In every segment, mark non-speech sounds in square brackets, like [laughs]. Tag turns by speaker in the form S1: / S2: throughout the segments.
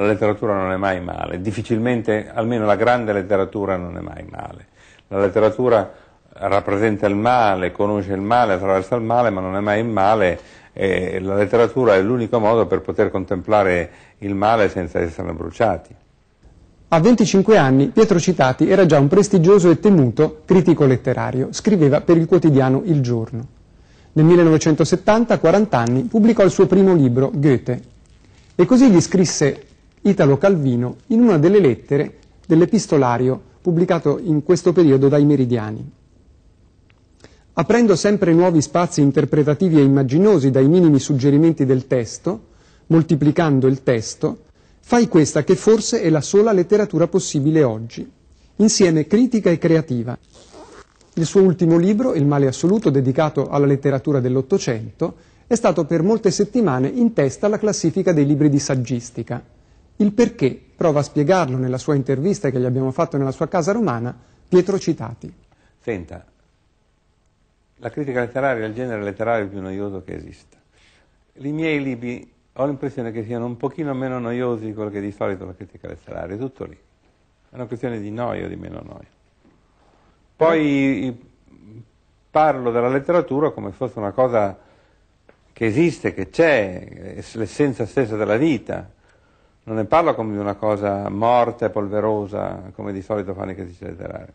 S1: la letteratura non è mai male, difficilmente, almeno la grande letteratura non è mai male. La letteratura rappresenta il male, conosce il male, attraversa il male, ma non è mai il male. E la letteratura è l'unico modo per poter contemplare il male senza esserne bruciati.
S2: A 25 anni Pietro Citati era già un prestigioso e temuto critico letterario, scriveva per il quotidiano Il Giorno. Nel 1970, a 40 anni, pubblicò il suo primo libro, Goethe, e così gli scrisse Italo Calvino in una delle lettere dell'epistolario pubblicato in questo periodo dai Meridiani. Aprendo sempre nuovi spazi interpretativi e immaginosi dai minimi suggerimenti del testo, moltiplicando il testo, fai questa che forse è la sola letteratura possibile oggi, insieme critica e creativa. Il suo ultimo libro, Il male assoluto, dedicato alla letteratura dell'Ottocento, è stato per molte settimane in testa alla classifica dei libri di saggistica. Il perché prova a spiegarlo nella sua intervista che gli abbiamo fatto nella sua casa romana Pietro Citati.
S1: Senta, la critica letteraria è il genere letterario più noioso che esista. I miei libri ho l'impressione che siano un pochino meno noiosi di quello che di solito la critica letteraria, è tutto lì. È una questione di noia o di meno noia. Poi parlo della letteratura come fosse una cosa che esiste, che c'è, l'essenza stessa della vita non ne parla come di una cosa morta e polverosa, come di solito fanno i critici letterari.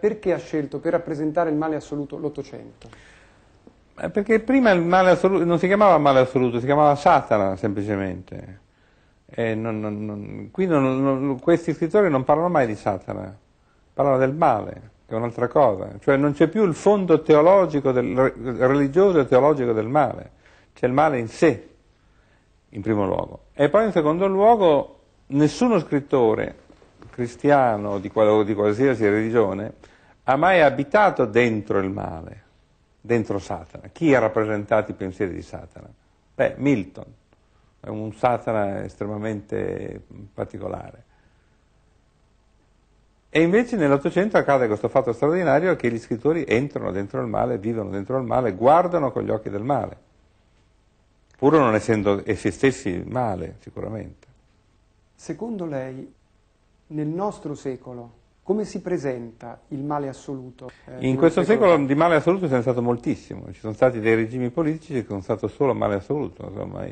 S2: Perché ha scelto per rappresentare il male assoluto l'Ottocento?
S1: Eh, perché prima il male assoluto non si chiamava male assoluto, si chiamava Satana semplicemente. Non, non, non, qui questi scrittori non parlano mai di Satana, parlano del male, che è un'altra cosa. Cioè non c'è più il fondo teologico, del, religioso e teologico del male, c'è il male in sé in primo luogo. E poi in secondo luogo nessuno scrittore cristiano di, qual- di qualsiasi religione ha mai abitato dentro il male, dentro Satana. Chi ha rappresentato i pensieri di Satana? Beh, Milton, è un Satana estremamente particolare. E invece nell'Ottocento accade questo fatto straordinario che gli scrittori entrano dentro il male, vivono dentro il male, guardano con gli occhi del male pur non essendo essi stessi male, sicuramente.
S2: Secondo lei, nel nostro secolo, come si presenta il male assoluto? Eh, in questo secolo...
S1: secolo di male assoluto ce n'è stato moltissimo, ci sono stati dei regimi politici che sono stato solo male assoluto, insomma, mm,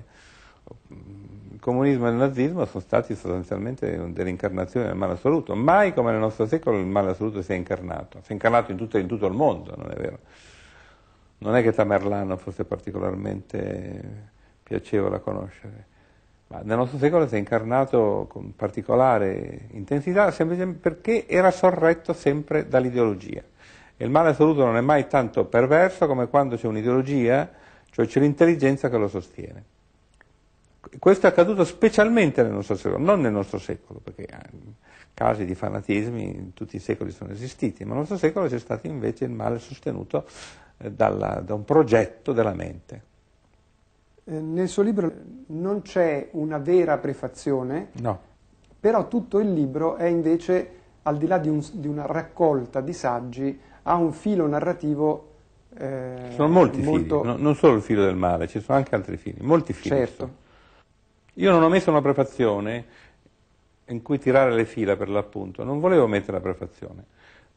S1: il comunismo e il nazismo sono stati sostanzialmente delle incarnazioni del male assoluto, mai come nel nostro secolo il male assoluto si è incarnato, si è incarnato in tutto, in tutto il mondo, non è vero? Non è che Tamerlano fosse particolarmente piacevole a conoscere. Ma nel nostro secolo si è incarnato con particolare intensità semplicemente perché era sorretto sempre dall'ideologia. E il male assoluto non è mai tanto perverso come quando c'è un'ideologia, cioè c'è l'intelligenza che lo sostiene. Questo è accaduto specialmente nel nostro secolo, non nel nostro secolo, perché eh, casi di fanatismi in tutti i secoli sono esistiti, ma nel nostro secolo c'è stato invece il male sostenuto eh, dalla, da un progetto della mente.
S2: Eh, nel suo libro non c'è una vera prefazione, no. però tutto il libro è invece, al di là di, un, di una raccolta di saggi, ha un filo narrativo. Eh, sono molti molto... fili,
S1: no, non solo il filo del male, ci sono anche altri fili, molti fili. Certo. Io non ho messo una prefazione in cui tirare le fila per l'appunto, non volevo mettere la prefazione,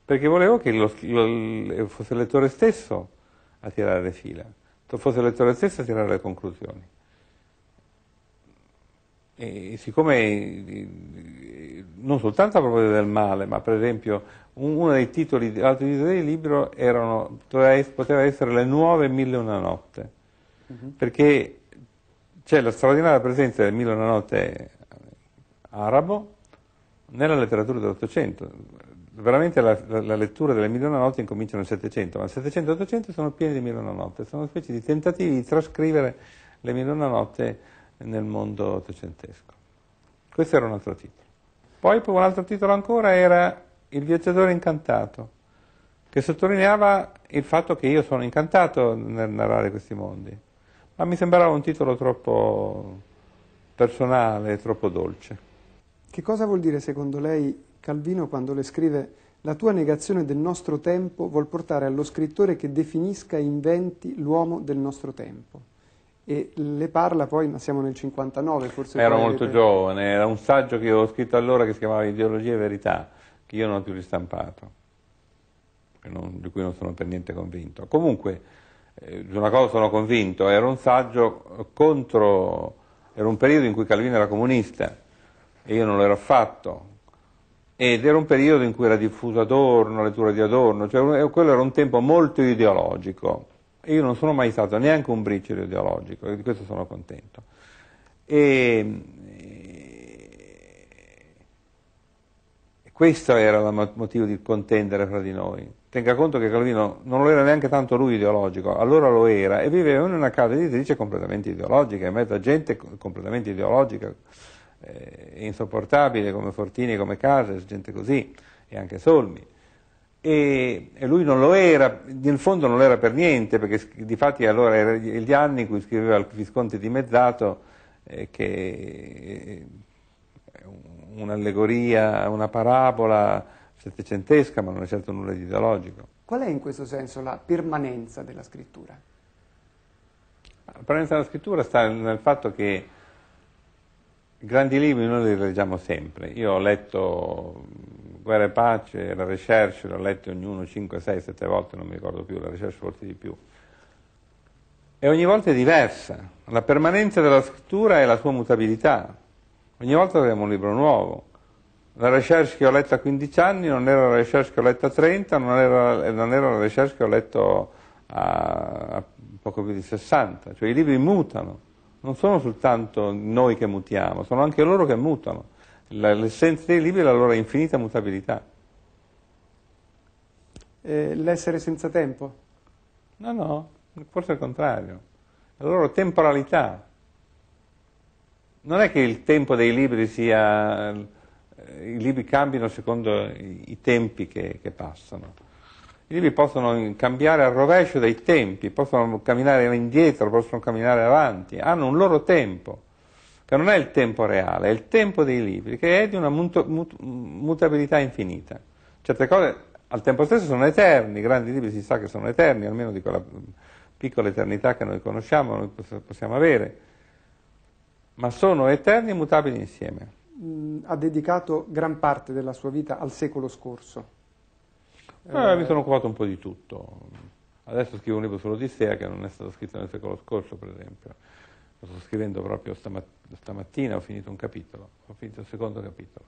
S1: perché volevo che lo, lo, fosse il lettore stesso a tirare le fila fosse il lettore stesso a tirare le conclusioni. E siccome non soltanto a proposito del male, ma per esempio uno dei titoli, altri titoli del libro erano, poteva essere Le nuove mille una notte, uh-huh. perché c'è la straordinaria presenza del mille una notte arabo nella letteratura dell'Ottocento veramente la, la, lettura delle mille una notte incomincia nel 700, ma il 700 e 800 sono pieni di mille notte, sono una specie di tentativi di trascrivere le mille una notte nel mondo ottocentesco. Questo era un altro titolo. Poi un altro titolo ancora era Il viaggiatore incantato, che sottolineava il fatto che io sono incantato nel narrare questi mondi, ma mi sembrava un titolo troppo personale, troppo dolce.
S2: Che cosa vuol dire secondo lei Calvino quando le scrive la tua negazione del nostro tempo vuol portare allo scrittore che definisca e inventi l'uomo del nostro tempo. E le parla poi, ma siamo nel 59 forse. Era molto per...
S1: giovane, era un saggio che io avevo scritto allora che si chiamava Ideologia e Verità, che io non ho più ristampato, non, di cui non sono per niente convinto. Comunque, eh, di una cosa sono convinto, era un saggio contro, era un periodo in cui Calvino era comunista e io non lo ero affatto, ed era un periodo in cui era diffuso Adorno, lettura di Adorno, cioè eh, quello era un tempo molto ideologico. Io non sono mai stato neanche un briciolo ideologico, di questo sono contento. E, e eh, questo era il motivo di contendere fra di noi. Tenga conto che Calvino non lo era neanche tanto lui ideologico, allora lo era, e viveva in una casa editrice completamente ideologica, in mezzo a gente completamente ideologica eh, insopportabile come Fortini, come Casas, gente così, e anche Solmi. E, e, lui non lo era, nel fondo non lo era per niente, perché di fatti allora erano gli anni in cui scriveva il Visconti di Mezzato, eh, che è eh, un'allegoria, una parabola settecentesca, ma non è certo nulla di ideologico.
S2: Qual è in questo senso la permanenza della scrittura?
S1: La permanenza della scrittura sta nel fatto che grandi libri noi li leggiamo sempre. Io ho letto Guerra e Pace, La Recherche, l'ho letto ognuno 5, 6, 7 volte, non mi ricordo più, La Recherche forse di più. E ogni volta è diversa. La permanenza della scrittura è la sua mutabilità. Ogni volta abbiamo un libro nuovo. La recherche che ho letto a 15 anni non era la recherche che ho letto a 30, non era, non era la recherche che ho letto a, a poco più di 60. Cioè i libri mutano non sono soltanto noi che mutiamo, sono anche loro che mutano. L'essenza dei libri è la loro infinita mutabilità.
S2: Eh, l'essere
S1: senza tempo? No, no, forse è il contrario. La loro temporalità. Non è che il tempo dei libri sia... Eh, i libri cambino secondo i tempi che, che passano i libri possono cambiare al rovescio dei tempi, possono camminare indietro, possono camminare avanti, hanno un loro tempo, che non è il tempo reale, è il tempo dei libri, che è di una muto, mut, mutabilità infinita. Certe cose al tempo stesso sono eterni, i grandi libri si sa che sono eterni, almeno di quella piccola eternità che noi conosciamo, noi possiamo avere, ma sono eterni e mutabili insieme.
S2: Mm, ha dedicato gran parte della sua vita al secolo scorso eh, eh, mi
S1: sono occupato un po' di tutto. Adesso scrivo un libro sull'Odissea che non è stato scritto nel secolo scorso, per esempio. Lo sto scrivendo proprio stamat- stamattina, ho finito un capitolo, ho finito il secondo capitolo.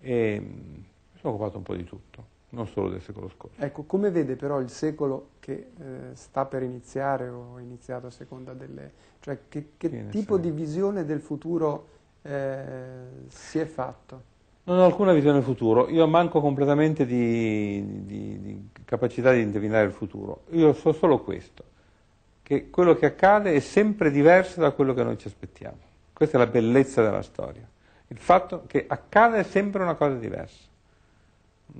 S1: E mm, mi sono occupato un po' di tutto, non solo del secolo scorso.
S2: Ecco, come vede però il secolo che eh, sta per iniziare o iniziato a seconda delle... cioè che, che tipo di visione del futuro eh, si è fatto?
S1: Non ho alcuna visione del futuro, io manco completamente di, di, di capacità di indovinare il futuro, io so solo questo, che quello che accade è sempre diverso da quello che noi ci aspettiamo. Questa è la bellezza della storia, il fatto che accade è sempre una cosa diversa.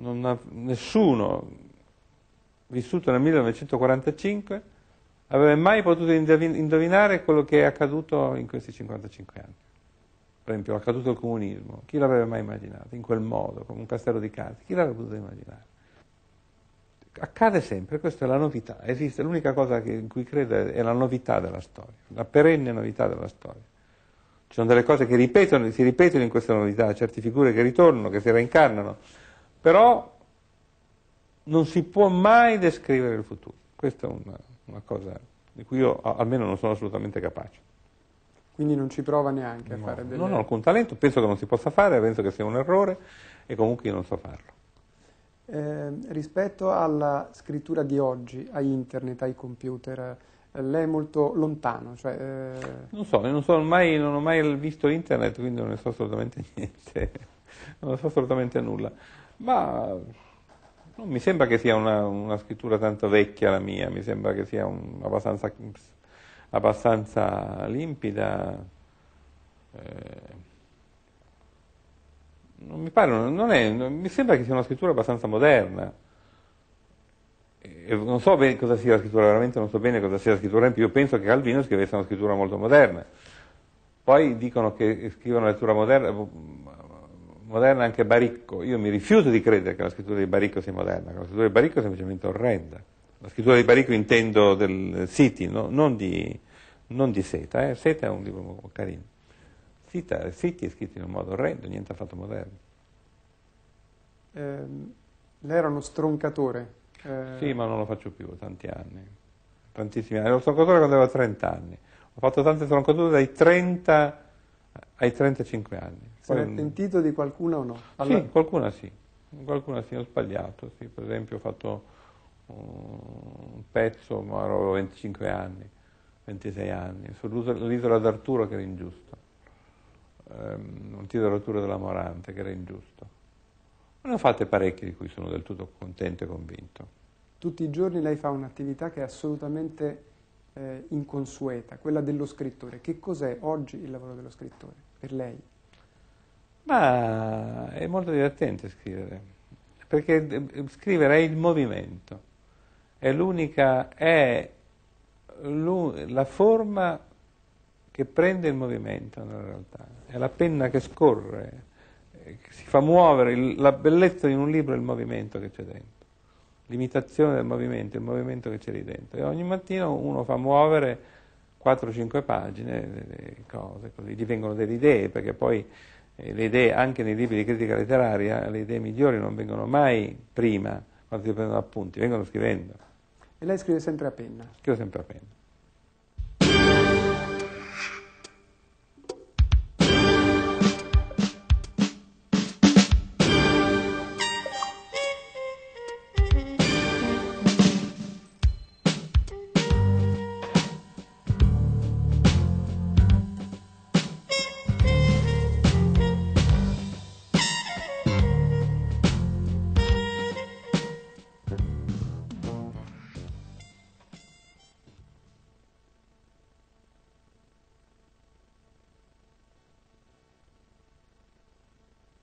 S1: Ha, nessuno vissuto nel 1945 avrebbe mai potuto indovinare quello che è accaduto in questi 55 anni per esempio, è accaduto il comunismo, chi l'avrebbe mai immaginato? In quel modo, come un castello di carte, chi l'avrebbe potuto immaginare? Accade sempre, questa è la novità, esiste, l'unica cosa che, in cui credo è la novità della storia, la perenne novità della storia. Ci sono delle cose che ripetono, si ripetono in questa novità, certe figure che ritornano, che si reincarnano, però non si può mai descrivere
S2: il futuro. Questa è una, una cosa
S1: di cui io almeno non sono assolutamente capace.
S2: Quindi non ci prova neanche a fare delle... Non ho
S1: alcun talento, penso che non si possa fare, penso che sia un errore e comunque io non so farlo.
S2: Eh, rispetto alla scrittura di oggi, a internet, ai computer, eh, lei è molto lontano. Cioè, eh...
S1: Non so, non, so mai, non ho mai visto internet, quindi non ne so assolutamente [laughs] niente, non ne so assolutamente nulla. Ma non mi sembra che sia una, una scrittura tanto vecchia la mia, mi sembra che sia un, abbastanza abbastanza limpida. Eh, non mi pare, non è, non, mi sembra che sia una scrittura abbastanza moderna. E non so bene cosa sia la scrittura, veramente non so bene cosa sia la scrittura in più, io penso che Calvino scrivesse una scrittura molto moderna. Poi dicono che scrivono una lettura moderna, moderna anche Baricco. Io mi rifiuto di credere che la scrittura di Baricco sia moderna, la scrittura di Baricco è semplicemente orrenda la scrittura di Barico intendo del City, no? non, di, non, di, Seta, eh? Seta è un libro carino. Sita, City è scritto in un modo orrendo, niente affatto moderno.
S2: Eh, lei era uno stroncatore. Eh... Sì,
S1: ma non lo faccio più, tanti anni, tantissimi anni. Ero stroncatore quando avevo 30 anni, ho fatto tante stroncature dai 30 ai 35 anni. Se ne è
S2: pentito di qualcuna o no?
S1: Allora... Sì, qualcuna sì, qualcuna sì, ho sbagliato, sì. per esempio ho fatto un pezzo, ma avevo 25 anni, 26 anni, sull'isola d'Arturo che era ingiusto, ehm, un titolo d'Arturo della Morante che era ingiusto. Ne ho fatte parecchie di cui sono del tutto contento e convinto.
S2: Tutti i giorni lei fa un'attività che è assolutamente eh, inconsueta, quella dello scrittore. Che cos'è oggi il lavoro dello scrittore per lei?
S1: Ma è molto divertente scrivere, perché eh, scrivere è il movimento è l'unica, è la forma che prende il movimento nella realtà, è la penna che scorre, eh, che si fa muovere, la bellezza di un libro è il movimento che c'è dentro, l'imitazione del movimento, il movimento che c'è lì dentro. E ogni mattino uno fa muovere 4-5 pagine, eh, le cose così gli vengono delle idee, perché poi eh, le idee, anche nei libri di critica letteraria, le idee migliori non vengono mai prima quando si prendono appunti, vengono scrivendo.
S2: E la scrive siempre a penna?
S1: Scrivo siempre a penna.